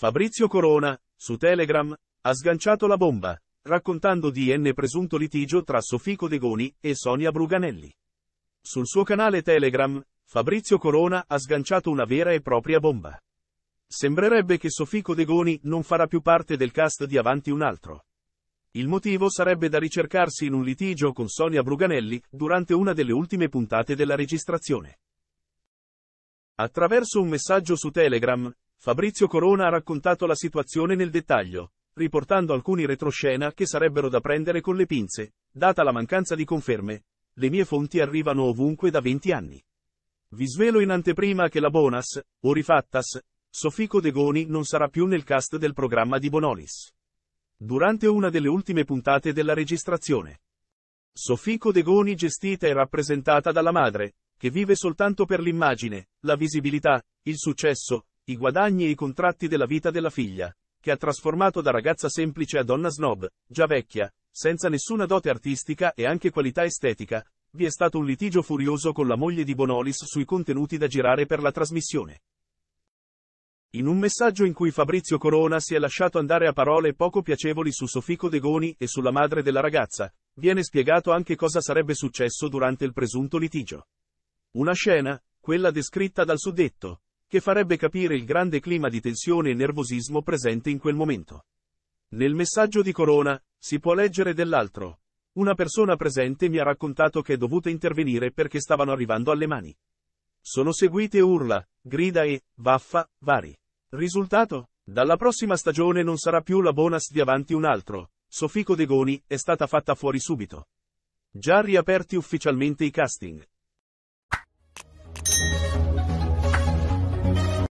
Fabrizio Corona, su Telegram, ha sganciato la bomba, raccontando di N presunto litigio tra Sofico Degoni e Sonia Bruganelli. Sul suo canale Telegram, Fabrizio Corona ha sganciato una vera e propria bomba. Sembrerebbe che Sofico Degoni non farà più parte del cast di Avanti un altro. Il motivo sarebbe da ricercarsi in un litigio con Sonia Bruganelli durante una delle ultime puntate della registrazione. Attraverso un messaggio su Telegram, Fabrizio Corona ha raccontato la situazione nel dettaglio, riportando alcuni retroscena che sarebbero da prendere con le pinze, data la mancanza di conferme. Le mie fonti arrivano ovunque da 20 anni. Vi svelo in anteprima che la Bonas, o rifattas, Sofico Degoni non sarà più nel cast del programma di Bonolis. Durante una delle ultime puntate della registrazione, Sofico Degoni gestita e rappresentata dalla madre, che vive soltanto per l'immagine, la visibilità, il successo, i guadagni e i contratti della vita della figlia, che ha trasformato da ragazza semplice a donna snob, già vecchia, senza nessuna dote artistica e anche qualità estetica, vi è stato un litigio furioso con la moglie di Bonolis sui contenuti da girare per la trasmissione. In un messaggio in cui Fabrizio Corona si è lasciato andare a parole poco piacevoli su Sofico Degoni e sulla madre della ragazza, viene spiegato anche cosa sarebbe successo durante il presunto litigio. Una scena, quella descritta dal suddetto, che farebbe capire il grande clima di tensione e nervosismo presente in quel momento. Nel messaggio di Corona si può leggere dell'altro. Una persona presente mi ha raccontato che è dovuta intervenire perché stavano arrivando alle mani. Sono seguite urla, grida e vaffa, vari. Risultato? Dalla prossima stagione non sarà più la bonus di avanti un altro. Sofico Degoni è stata fatta fuori subito. Già riaperti ufficialmente i casting.